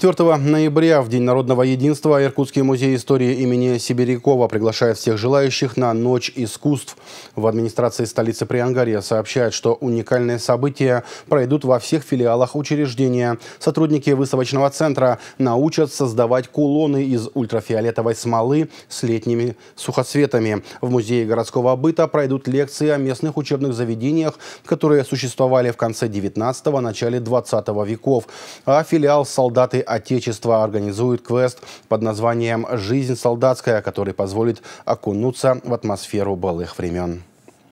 4 ноября, в День народного единства, Иркутский музей истории имени Сибирякова приглашает всех желающих на Ночь искусств. В администрации столицы Приангария сообщают, что уникальные события пройдут во всех филиалах учреждения. Сотрудники выставочного центра научат создавать кулоны из ультрафиолетовой смолы с летними сухоцветами. В музее городского быта пройдут лекции о местных учебных заведениях, которые существовали в конце 19-начале го 20 веков. А филиал «Солдаты Отечества организует квест под названием «Жизнь солдатская», который позволит окунуться в атмосферу былых времен.